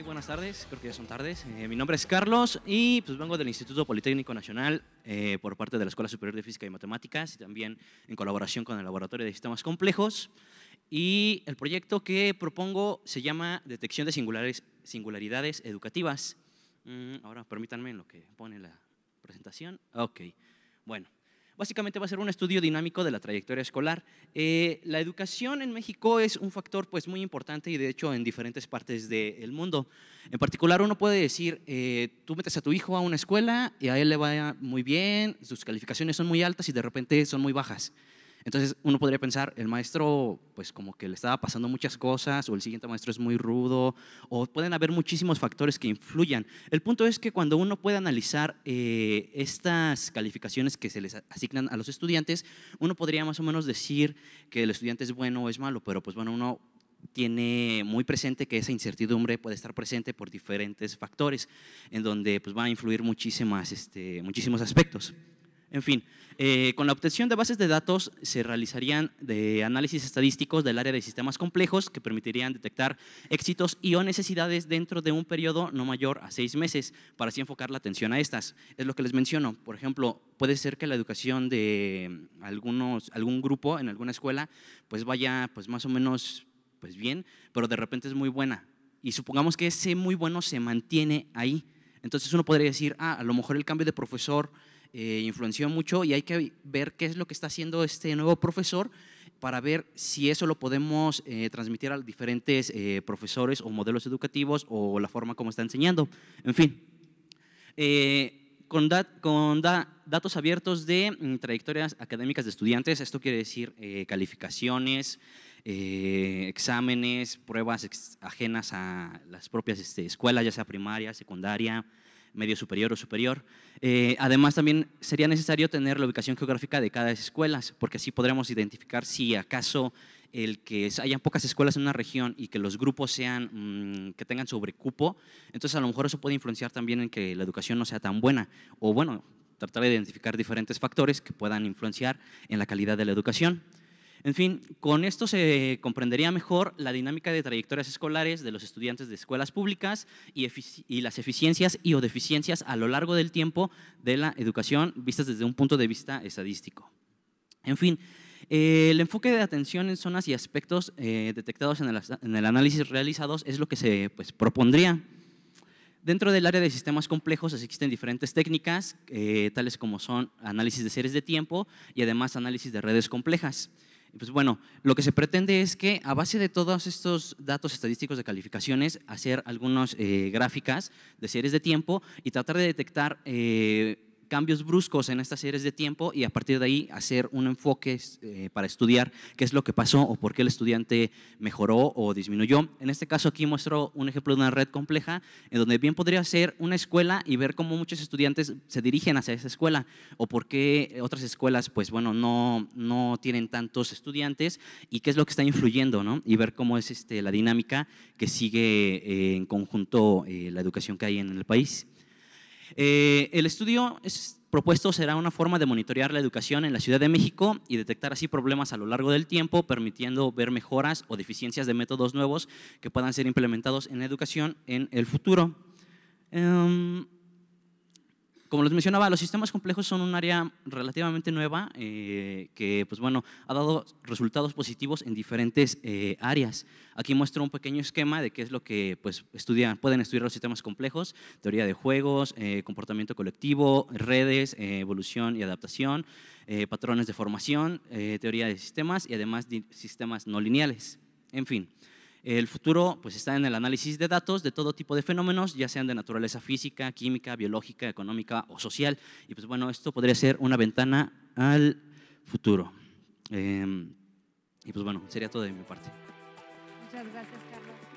buenas tardes, creo que ya son tardes. Eh, mi nombre es Carlos y pues vengo del Instituto Politécnico Nacional eh, por parte de la Escuela Superior de Física y Matemáticas y también en colaboración con el Laboratorio de Sistemas Complejos. Y el proyecto que propongo se llama Detección de Singulares, Singularidades Educativas. Mm, ahora permítanme lo que pone la presentación. Ok, bueno. Básicamente va a ser un estudio dinámico de la trayectoria escolar. Eh, la educación en México es un factor pues, muy importante y de hecho en diferentes partes del mundo. En particular uno puede decir, eh, tú metes a tu hijo a una escuela y a él le va muy bien, sus calificaciones son muy altas y de repente son muy bajas. Entonces uno podría pensar, el maestro pues como que le estaba pasando muchas cosas, o el siguiente maestro es muy rudo, o pueden haber muchísimos factores que influyan. El punto es que cuando uno puede analizar eh, estas calificaciones que se les asignan a los estudiantes, uno podría más o menos decir que el estudiante es bueno o es malo, pero pues bueno, uno tiene muy presente que esa incertidumbre puede estar presente por diferentes factores, en donde pues, va a influir muchísimas, este, muchísimos aspectos. En fin, eh, con la obtención de bases de datos se realizarían análisis estadísticos del área de sistemas complejos que permitirían detectar éxitos y o necesidades dentro de un periodo no mayor a seis meses para así enfocar la atención a estas. Es lo que les menciono. Por ejemplo, puede ser que la educación de algunos, algún grupo en alguna escuela pues vaya pues más o menos pues bien, pero de repente es muy buena. Y supongamos que ese muy bueno se mantiene ahí. Entonces uno podría decir, ah, a lo mejor el cambio de profesor eh, influenció mucho y hay que ver qué es lo que está haciendo este nuevo profesor para ver si eso lo podemos eh, transmitir a diferentes eh, profesores o modelos educativos o la forma como está enseñando. En fin, con, con datos abiertos de mm, trayectorias académicas de estudiantes, esto quiere decir calificaciones, exámenes, pruebas ajenas a las propias este, escuelas, ya sea primaria, secundaria, medio superior o superior. Eh, además, también sería necesario tener la ubicación geográfica de cada escuela, porque así podremos identificar si acaso el que hayan pocas escuelas en una región y que los grupos sean mm, que tengan sobrecupo, entonces a lo mejor eso puede influenciar también en que la educación no sea tan buena o bueno, tratar de identificar diferentes factores que puedan influenciar en la calidad de la educación. En fin, con esto se comprendería mejor la dinámica de trayectorias escolares de los estudiantes de escuelas públicas y, las eficiencias y o deficiencias a lo largo del tiempo de la educación vistas desde un punto de vista estadístico. En fin, eh, el enfoque de atención en zonas y aspectos eh, detectados en el, análisis realizados es lo que se pues, propondría. Dentro del área de sistemas complejos existen diferentes técnicas, eh, tales como son análisis de series de tiempo y además análisis de redes complejas. Pues bueno, lo que se pretende es que a base de todos estos datos estadísticos de calificaciones, hacer algunas eh, gráficas de series de tiempo y tratar de detectar eh, cambios bruscos en estas series de tiempo y a partir de ahí hacer un enfoque eh, para estudiar qué es lo que pasó o por qué el estudiante mejoró o disminuyó. En este caso aquí muestro un ejemplo de una red compleja en donde bien podría ser una escuela y ver cómo muchos estudiantes se dirigen hacia esa escuela o por qué otras escuelas pues bueno no, no tienen tantos estudiantes y qué es lo que está influyendo ¿no? y ver cómo es este, la dinámica que sigue eh, en conjunto eh, la educación que hay en el país. Eh, el estudio propuesto será una forma de monitorear la educación en la Ciudad de México y detectar así problemas a lo largo del tiempo, permitiendo ver mejoras o deficiencias de métodos nuevos que puedan ser implementados en la educación en el futuro. Em, como les mencionaba, los sistemas complejos son un área relativamente nueva eh, que, pues bueno, ha dado resultados positivos en diferentes eh, áreas. Aquí muestro un pequeño esquema de qué es lo que pues, estudian, pueden estudiar los sistemas complejos, teoría de juegos, eh, comportamiento colectivo, redes, evolución y adaptación, patrones de formación, teoría de sistemas y además sistemas no lineales. En fin. El futuro pues, está en el análisis de datos de todo tipo de fenómenos, ya sean de naturaleza física, química, biológica, económica o social. Y pues bueno, esto podría ser una ventana al futuro. Em, y pues bueno, sería todo de mi parte. Muchas gracias, Carlos.